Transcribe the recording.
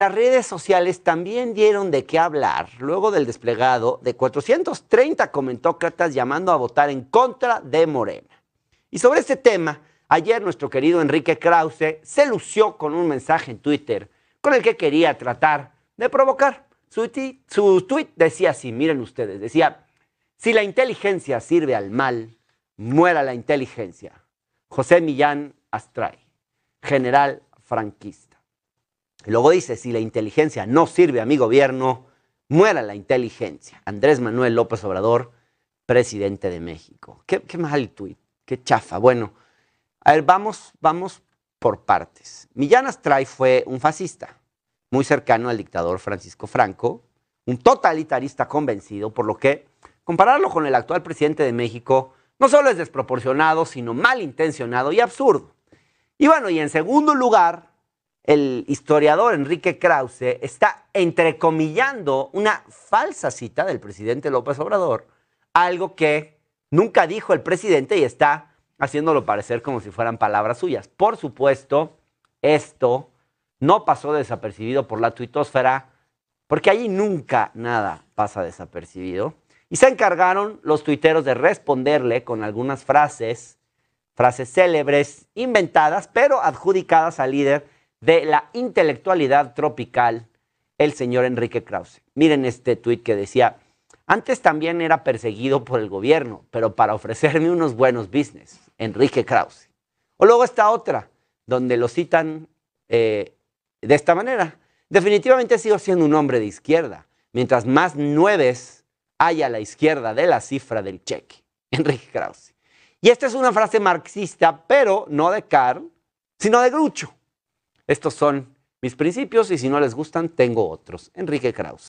Las redes sociales también dieron de qué hablar luego del desplegado de 430 comentócratas llamando a votar en contra de Morena. Y sobre este tema, ayer nuestro querido Enrique Krause se lució con un mensaje en Twitter con el que quería tratar de provocar. Su, su tweet decía así, miren ustedes, decía, si la inteligencia sirve al mal, muera la inteligencia. José Millán Astray, general franquista. Luego dice, si la inteligencia no sirve a mi gobierno, muera la inteligencia. Andrés Manuel López Obrador, presidente de México. Qué, mal tuit, qué chafa. Bueno, a ver, vamos, vamos por partes. Millán Astray fue un fascista, muy cercano al dictador Francisco Franco, un totalitarista convencido, por lo que compararlo con el actual presidente de México no solo es desproporcionado, sino malintencionado y absurdo. Y bueno, y en segundo lugar, el historiador Enrique Krause está entrecomillando una falsa cita del presidente López Obrador, algo que nunca dijo el presidente y está haciéndolo parecer como si fueran palabras suyas. Por supuesto, esto no pasó desapercibido por la tuitosfera, porque allí nunca nada pasa desapercibido. Y se encargaron los tuiteros de responderle con algunas frases, frases célebres, inventadas, pero adjudicadas al líder de la intelectualidad tropical, el señor Enrique Krause. Miren este tuit que decía, antes también era perseguido por el gobierno, pero para ofrecerme unos buenos business, Enrique Krause. O luego esta otra, donde lo citan eh, de esta manera. Definitivamente sigo siendo un hombre de izquierda, mientras más nueves haya a la izquierda de la cifra del cheque, Enrique Krause. Y esta es una frase marxista, pero no de Karl, sino de Grucho. Estos son mis principios y si no les gustan, tengo otros. Enrique Kraus.